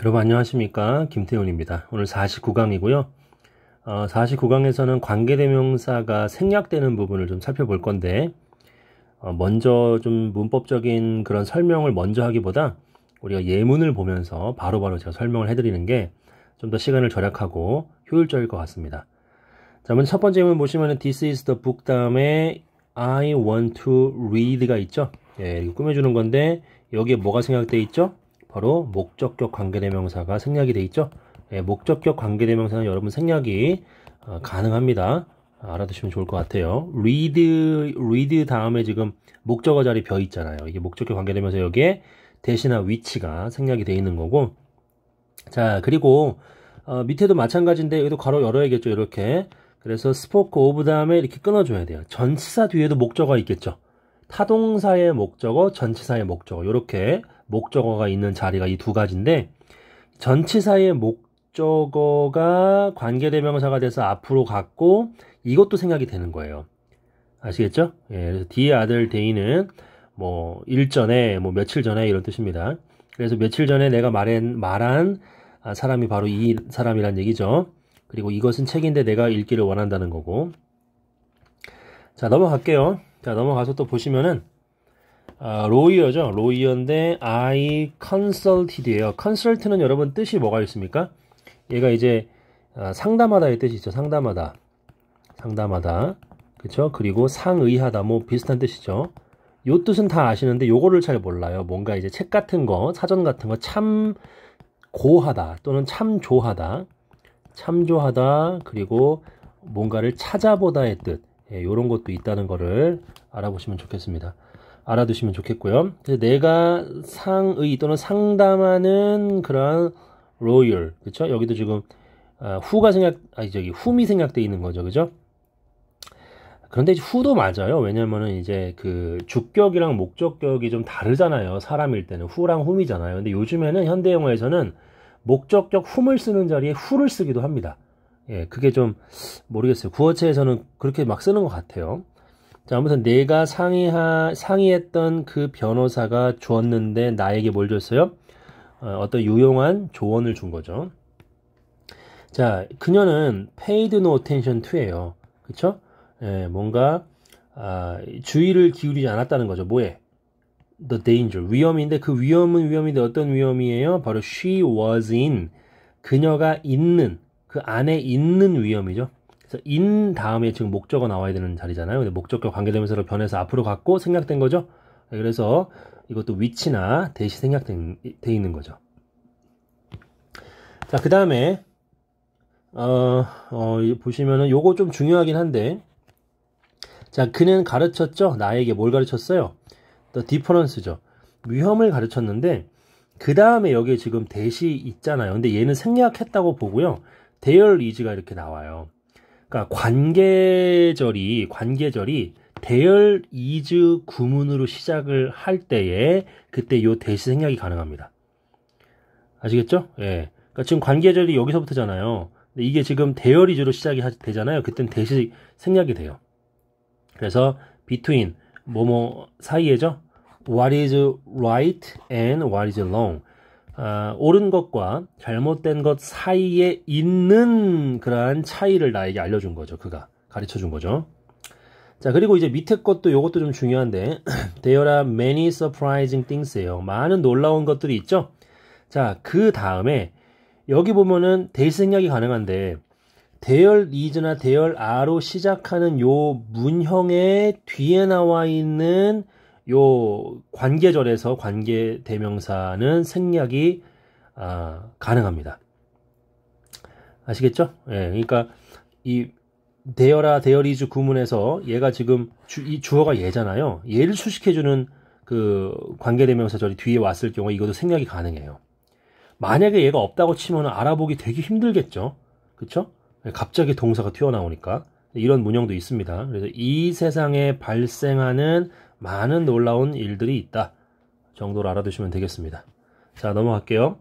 여러분 안녕하십니까 김태훈입니다. 오늘 49강이고요. 어, 49강에서는 관계대명사가 생략되는 부분을 좀 살펴볼 건데 어, 먼저 좀 문법적인 그런 설명을 먼저 하기보다 우리가 예문을 보면서 바로바로 바로 제가 설명을 해드리는 게 좀 더 시간을 절약하고 효율적일 것 같습니다. 자 먼저 첫 번째 예문 보시면 This is the book 다음에 I want to read가 있죠. 예, 이거 꾸며주는 건데 여기에 뭐가 생략돼 있죠? 바로 목적격 관계대명사가 생략이 돼 있죠. 예, 목적격 관계대명사는 여러분 생략이 어, 가능합니다. 알아두시면 좋을 것 같아요. read, read 다음에 지금 목적어 자리 벼 있잖아요. 이게 목적격 관계되면서 여기에 대신한 위치가 생략이 돼 있는 거고. 자, 그리고, 어, 밑에도 마찬가지인데, 여기도 괄호 열어야겠죠. 이렇게. 그래서 스포크 오브 다음에 이렇게 끊어줘야 돼요. 전치사 뒤에도 목적어 있겠죠. 타동사의 목적어, 전치사의 목적어. 이렇게 목적어가 있는 자리가 이 두 가지인데 전치사의 목적어가 관계대명사가 돼서 앞으로 갔고 이것도 생각이 되는 거예요. 아시겠죠? 예, 그래서 뒤에 아들 데이는 뭐 일전에 뭐 며칠 전에 이런 뜻입니다. 그래서 며칠 전에 내가 말한 말한 아, 사람이 바로 이 사람이란 얘기죠. 그리고 이것은 책인데 내가 읽기를 원한다는 거고. 자 넘어갈게요. 자 넘어가서 또 보시면은 아, 로이어죠. 로이어인데 I consulted예요. consult는 여러분 뜻이 뭐가 있습니까? 얘가 이제 아, 상담하다의 뜻이 있죠. 상담하다. 상담하다. 그렇죠? 그리고 상의하다 뭐 비슷한 뜻이죠. 요 뜻은 다 아시는데 요거를 잘 몰라요. 뭔가 이제 책 같은 거, 사전 같은 거 참 고하다 또는 참조하다. 참조하다 그리고 뭔가를 찾아보다의 뜻. 예, 요런 것도 있다는 거를 알아보시면 좋겠습니다. 알아두시면 좋겠고요. 내가 상의 또는 상담하는 그러한 로열, 그렇죠? 여기도 지금 아, 후가 생략, 아니 저기 후미 생략돼 있는 거죠, 그죠? 렇 그런데 후도 맞아요. 왜냐면은 이제 그 주격이랑 목적격이 좀 다르잖아요. 사람일 때는 후랑 후미잖아요. 근데 요즘에는 현대 영어에서는 목적격 hum을 쓰는 자리에 후를 쓰기도 합니다. 예, 그게 좀 모르겠어요. 구어체에서는 그렇게 막 쓰는 것 같아요. 자, 아무튼 내가 상의하, 상의했던 그 변호사가 주었는데 나에게 뭘 줬어요? 어, 떤 유용한 조언을 준 거죠. 자, 그녀는 paid no attention to예요. 그쵸? 예, 뭔가, 아, 주의를 기울이지 않았다는 거죠. 뭐에? the danger. 위험인데 그 위험은 위험인데 어떤 위험이에요? 바로 she was in. 그녀가 있는, 그 안에 있는 위험이죠. 그래서 인 다음에 지금 목적어 나와야 되는 자리잖아요. 근데 목적과관계되면서로 변해서 앞으로 갔고 생략된 거죠. 네, 그래서 이것도 위치나 대시 생략돼 있는 거죠. 자, 그 다음에 어, 어, 보시면은 요거 좀 중요하긴 한데 자, 그는 가르쳤죠. 나에게 뭘 가르쳤어요? 또 디퍼런스죠. 위험을 가르쳤는데 그 다음에 여기에 지금 대시 있잖아요. 근데 얘는 생략했다고 보고요. 대열 이지가 이렇게 나와요. 그러니까 관계절이 관계절이 대열 이즈 구문으로 시작을 할 때에 그때 요 대시 생략이 가능합니다. 아시겠죠? 예. 그러니까 지금 관계절이 여기서부터잖아요. 근데 이게 지금 대열 이즈로 시작이 되잖아요. 그땐 대시 생략이 돼요. 그래서 between 뭐뭐 사이에죠. What is right and what is wrong. 아, 옳은 것과 잘못된 것 사이에 있는 그러한 차이를 나에게 알려준 거죠. 그가 가르쳐 준 거죠. 자, 그리고 이제 밑에 것도 요것도 좀 중요한데, there are many surprising things예요. 많은 놀라운 것들이 있죠? 자, 그 다음에, 여기 보면은 대생략이 가능한데, 대열 이즈나 대열 아로 시작하는 요 문형의 뒤에 나와 있는 요 관계절에서 관계 대명사는 생략이 아, 가능합니다. 아시겠죠? 예, 그러니까 이 대여라 대여리즈 구문에서 얘가 지금 주, 이 주어가 얘잖아요. 얘를 수식해주는 그 관계대명사절이 뒤에 왔을 경우 이것도 생략이 가능해요. 만약에 얘가 없다고 치면 알아보기 되게 힘들겠죠. 그렇죠? 갑자기 동사가 튀어나오니까 이런 문형도 있습니다. 그래서 이 세상에 발생하는 많은 놀라운 일들이 있다 정도로 알아두시면 되겠습니다. 자 넘어갈게요.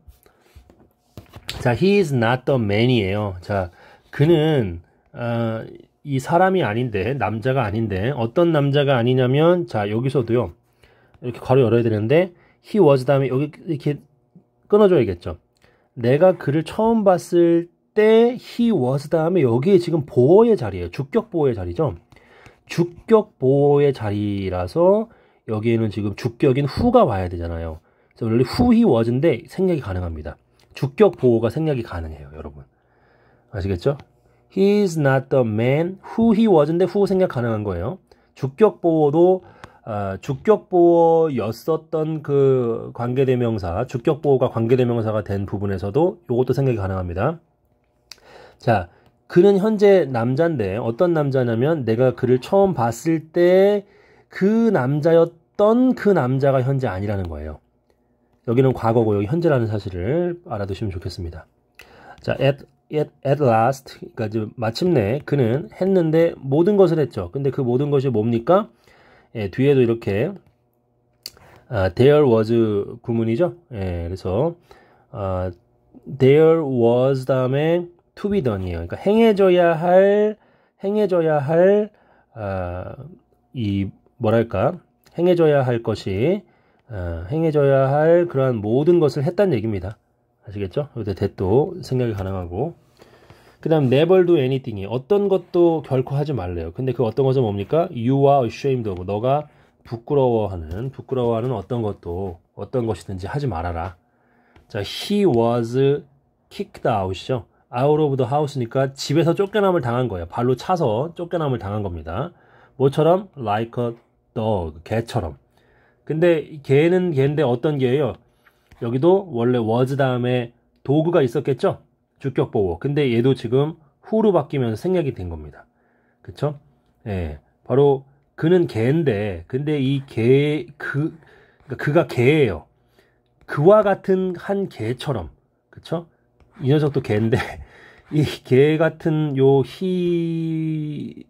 자 he is not the man이에요. 자 그는 어, 이 사람이 아닌데 남자가 아닌데 어떤 남자가 아니냐면 자 여기서도요 이렇게 괄호 열어야 되는데 he was 다음에 여기 이렇게 끊어줘야겠죠. 내가 그를 처음 봤을 때 he was 다음에 여기에 지금 보어의 자리예요. 주격 보어의 자리죠. 주격 보호의 자리라서 여기에는 지금 주격인 후가 와야 되잖아요. 그래서 원래 후히 워즈인데 생략이 가능합니다. 주격 보호가 생략이 가능해요, 여러분. 아시겠죠? He's not the man who h 인데후 생략 가능한 거예요. 주격 보호도 어, 주격 보호였었던 그 관계대명사, 주격 보호가 관계대명사가 된 부분에서도 이것도 생략이 가능합니다. 자, 그는 현재 남자인데 어떤 남자냐면 내가 그를 처음 봤을 때 그 남자였던 그 남자가 현재 아니라는 거예요. 여기는 과거고 여기 현재라는 사실을 알아두시면 좋겠습니다. 자, at, at, at last. 그러니까 마침내 그는 했는데 모든 것을 했죠. 근데 그 모든 것이 뭡니까? 예, 뒤에도 이렇게 아, there was 구문이죠. 예, 그래서 아, there was 다음에 투비던이에요. 그러니까 행해져야 할 행해져야 할이 아, 어, 뭐랄까 행해져야 할 것이 어, 행해져야 할 그러한 모든 것을 했다는 얘기입니다. 아시겠죠? 여기다 대도 생각이 가능하고 그 다음 never do anything이 어떤 것도 결코 하지 말래요. 근데 그 어떤 것은 뭡니까? you are ashamed of 너가 부끄러워하는 부끄러워하는 어떤 것도 어떤 것이든지 하지 말아라. 자, he was kicked out이죠. 아웃 오브 더 하우스니까 집에서 쫓겨남을 당한 거예요. 발로 차서 쫓겨남을 당한 겁니다. 뭐처럼? like a dog, 개처럼. 근데 개는 개인데 어떤 개예요? 여기도 원래 was 다음에 도그가 있었겠죠? 주격 보호. 근데 얘도 지금 후로 바뀌면서 생략이 된 겁니다. 그쵸? 예. 바로 그는 개인데 근데 이 개, 그, 그 그가 개예요. 그와 같은 한 개처럼. 그쵸? 이 녀석도 개인데 이 개 같은 요 희의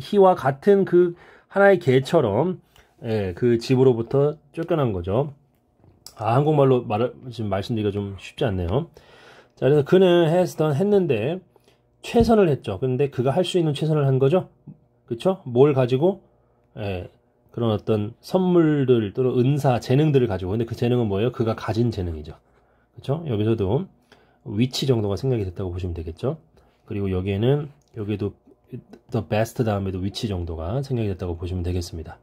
희와 같은 그 하나의 개처럼 예, 그 집으로부터 쫓겨난 거죠. 아 한국말로 말 지금 말씀드리기가 좀 쉽지 않네요. 자 그래서 그는 했던 했는데 최선을 했죠. 근데 그가 할 수 있는 최선을 한 거죠. 그렇죠? 뭘 가지고 예, 그런 어떤 선물들 또는 은사 재능들을 가지고 근데 그 재능은 뭐예요? 그가 가진 재능이죠. 그렇죠? 여기서도 위치 정도가 생략이 됐다고 보시면 되겠죠. 그리고 여기에는 여기도 the best 다음에도 위치 정도가 생략이 됐다고 보시면 되겠습니다.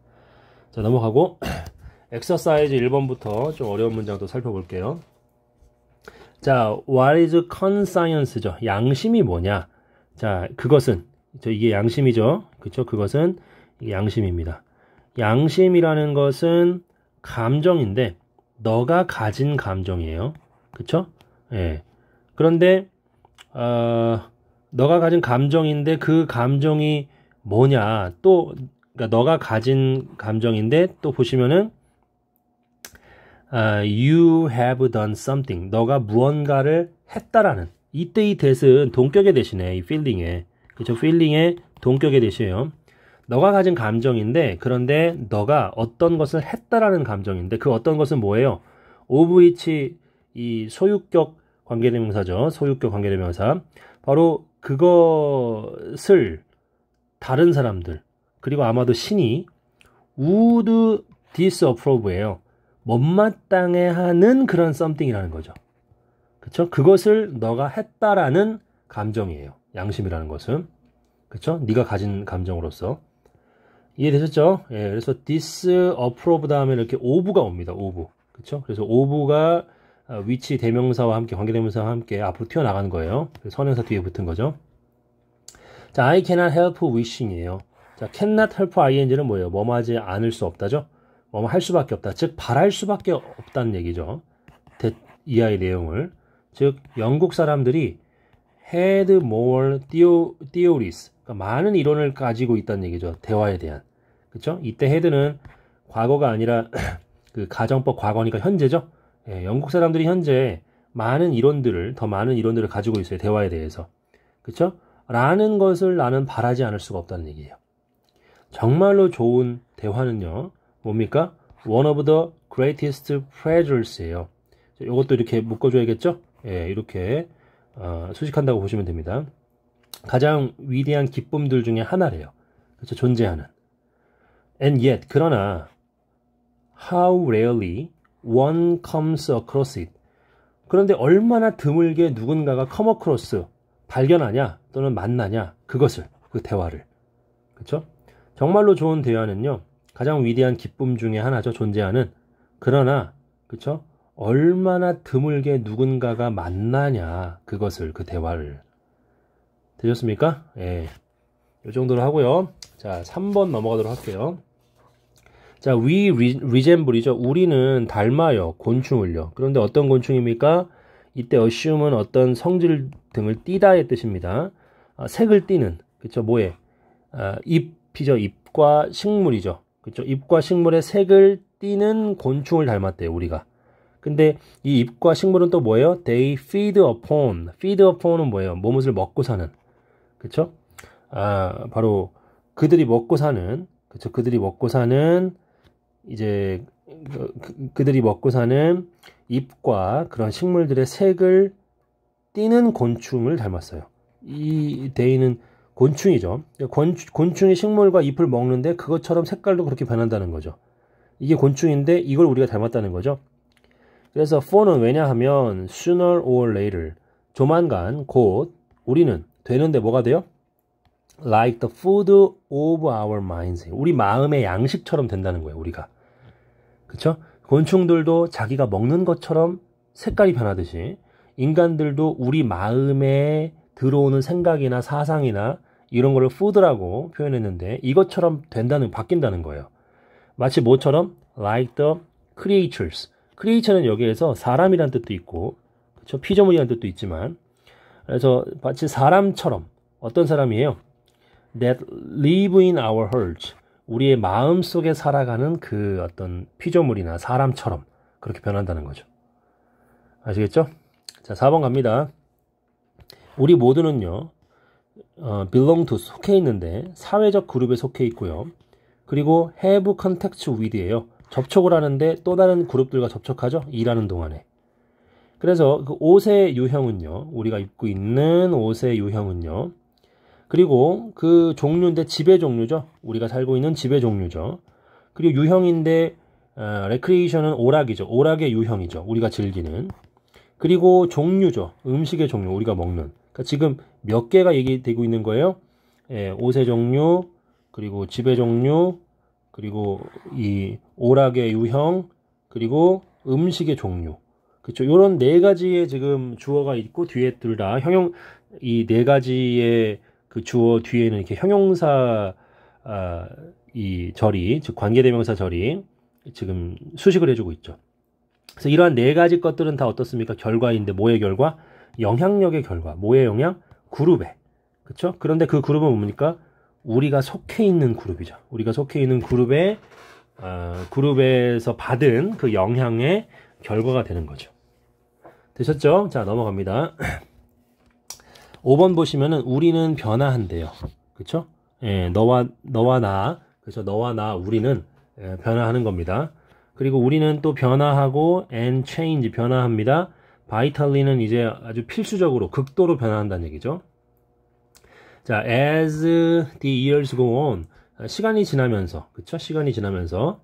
자 넘어가고 엑서사이즈 1번부터 좀 어려운 문장도 살펴볼게요. 자, what is conscience죠? 양심이 뭐냐? 자, 그것은 저 이게 양심이죠. 그쵸 그것은 양심입니다. 양심이라는 것은 감정인데 너가 가진 감정이에요. 그쵸죠 예. 그런데 어, 너가 가진 감정인데 그 감정이 뭐냐 또 그러니까 너가 가진 감정인데 또 보시면은 uh, you have done something 너가 무언가를 했다라는 이때 이대는 동격의 대신에 이 feeling에 그쵸 feeling에 동격의 대신에요 너가 가진 감정인데 그런데 너가 어떤 것을 했다라는 감정인데 그 어떤 것은 뭐예요? 오브이치 이 소유격 관계대명사죠. 소유격 관계대명사. 바로 그것을 다른 사람들 그리고 아마도 신이 would disapprove예요. 못마땅해 하는 그런 something이라는 거죠. 그쵸 그것을 너가 했다라는 감정이에요. 양심이라는 것은. 그쵸 네가 가진 감정으로서. 이해되셨죠? 예, 그래서 disapprove 다음에 이렇게 오브가 옵니다. 오브. 그쵸 그래서 오브가 어, 위치 대명사와 함께 관계 대명사와 함께 앞으로 튀어나가는 거예요. 선행사 뒤에 붙은 거죠. 자, I cannot help wishing이에요. 자, cannot help ing는 뭐예요? 뭐하지 않을 수 없다죠. 뭐할 수밖에 없다. 즉 바랄 수밖에 없다는 얘기죠. 대, 이하의 내용을 즉 영국 사람들이 had more theories 그러니까 많은 이론을 가지고 있다는 얘기죠. 대화에 대한 그렇죠? 이때 헤드는 과거가 아니라 그 가정법 과거니까 현재죠. 예, 영국 사람들이 현재 많은 이론들을 더 많은 이론들을 가지고 있어요 대화에 대해서 그렇죠? 라는 것을 나는 바라지 않을 수가 없다는 얘기예요. 정말로 좋은 대화는요 뭡니까? One of the greatest pleasures예요. 이것도 이렇게 묶어줘야겠죠? 예, 이렇게 어, 수식한다고 보시면 됩니다. 가장 위대한 기쁨들 중에 하나래요. 그렇죠? 존재하는. And yet, 그러나, how rarely one comes across it. 그런데 얼마나 드물게 누군가가 come across 발견하냐 또는 만나냐 그것을 그 대화를 그쵸 정말로 좋은 대화는요 가장 위대한 기쁨 중에 하나죠 존재하는 그러나 그쵸 얼마나 드물게 누군가가 만나냐 그것을 그 대화를 되셨습니까? 예. 요 정도로 하고요. 자, 3번 넘어가도록 할게요. 자, 위 리젠블이죠. 우리는 닮아요. 곤충을요. 그런데 어떤 곤충입니까? 이때 assume은 어떤 성질 등을 띠다의 뜻입니다. 아, 색을 띠는 그쵸 뭐에 아, 잎이죠. 잎과 식물이죠. 그쵸 잎과 식물의 색을 띠는 곤충을 닮았대요. 우리가. 근데 이 잎과 식물은 또 뭐예요? They feed upon. feed upon은 뭐예요? 몸을 먹고 사는. 그쵸? 아, 바로 그들이 먹고 사는, 그쵸? 그들이 먹고 사는 이제 그, 그, 그들이 먹고 사는 잎과 그런 식물들의 색을 띠는 곤충을 닮았어요. 이 데이는 곤충이죠. 곤충이 식물과 잎을 먹는데 그것처럼 색깔도 그렇게 변한다는 거죠. 이게 곤충인데 이걸 우리가 닮았다는 거죠. 그래서 for는 왜냐하면 sooner or later 조만간 곧 우리는 되는데 뭐가 돼요? like the food of our minds. 우리 마음의 양식처럼 된다는 거예요, 우리가. 그쵸? 곤충들도 자기가 먹는 것처럼 색깔이 변하듯이 인간들도 우리 마음에 들어오는 생각이나 사상이나 이런 거를 food라고 표현했는데 이것처럼 된다는, 바뀐다는 거예요. 마치 뭐처럼 like the creatures. creature는 여기에서 사람이란 뜻도 있고, 그쵸? 피조물이란 뜻도 있지만, 그래서 마치 사람처럼 어떤 사람이에요? that live in our hearts 우리의 마음 속에 살아가는 그 어떤 피조물이나 사람처럼 그렇게 변한다는 거죠. 아시겠죠? 자, 4번 갑니다. 우리 모두는요, 어, belong to 속해 있는데 사회적 그룹에 속해 있고요. 그리고 have contact with예요. 접촉을 하는데 또 다른 그룹들과 접촉하죠. 일하는 동안에. 그래서 그 옷의 유형은요, 우리가 입고 있는 옷의 유형은요, 그리고 그 종류인데 지배 종류죠. 우리가 살고 있는 지배 종류죠. 그리고 유형인데 어, 레크리에이션은 오락이죠. 오락의 유형이죠. 우리가 즐기는. 그리고 종류죠. 음식의 종류, 우리가 먹는. 그러니까 지금 몇 개가 얘기되고 있는 거예요? 예, 옷의 종류, 그리고 지배 종류, 그리고 이 오락의 유형, 그리고 음식의 종류. 그렇죠. 요런 네 가지의 지금 주어가 있고 뒤에 둘 다 형용 이 네 가지의 그 주어 뒤에는 이렇게 형용사 아, 이 절이 즉 관계대명사 절이 지금 수식을 해주고 있죠. 그래서 이러한 네 가지 것들은 다 어떻습니까? 결과인데 뭐의 결과? 영향력의 결과. 뭐의 영향? 그룹의. 그렇죠? 그런데 그 그룹은 뭡니까? 우리가 속해 있는 그룹이죠. 우리가 속해 있는 그룹의 어, 그룹에서 받은 그 영향의 결과가 되는 거죠. 되셨죠? 자 넘어갑니다. 5번 보시면은 우리는 변화한대요. 그쵸? 예, 너와, 너와 나. 그래서 너와 나, 우리는 예, 변화하는 겁니다. 그리고 우리는 또 변화하고 and change 변화합니다. 바이탈리는 이제 아주 필수적으로 극도로 변화한다는 얘기죠. 자, as the years go on 아, 시간이 지나면서 그쵸? 시간이 지나면서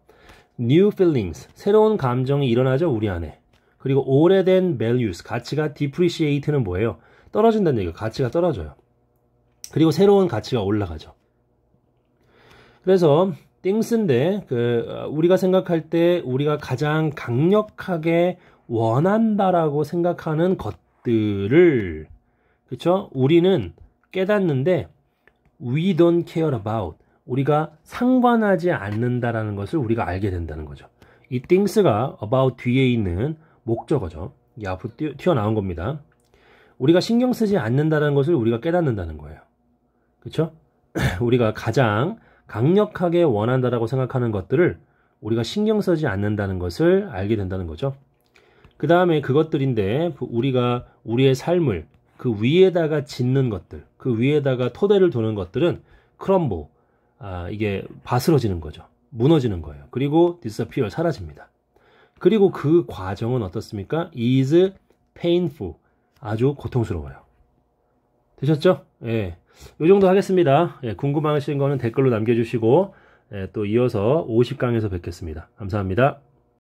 new feelings 새로운 감정이 일어나죠 우리 안에 그리고 오래된 values 가치가 depreciate는 뭐예요? 떨어진다는 얘기가 가치가 떨어져요. 그리고 새로운 가치가 올라가죠. 그래서 띵스인데 그 어, 우리가 생각할 때 우리가 가장 강력하게 원한다라고 생각하는 것들을 그렇죠? 우리는 깨닫는데 we don't care about 우리가 상관하지 않는다라는 것을 우리가 알게 된다는 거죠. 이띵스가 about 뒤에 있는 목적어죠. 이 앞으로 튀어나온 겁니다. 우리가 신경 쓰지 않는다는 것을 우리가 깨닫는다는 거예요. 그렇죠? 우리가 가장 강력하게 원한다라고 생각하는 것들을 우리가 신경 쓰지 않는다는 것을 알게 된다는 거죠. 그 다음에 그것들인데 우리가 우리의 삶을 그 위에다가 짓는 것들, 그 위에다가 토대를 두는 것들은 크럼보, 아, 이게 바스러지는 거죠. 무너지는 거예요. 그리고 disappear, 사라집니다. 그리고 그 과정은 어떻습니까? is painful. 아주 고통스러워요. 되셨죠? 예. 요 정도 하겠습니다. 예, 궁금하신 거는 댓글로 남겨주시고, 예, 또 이어서 50강에서 뵙겠습니다. 감사합니다.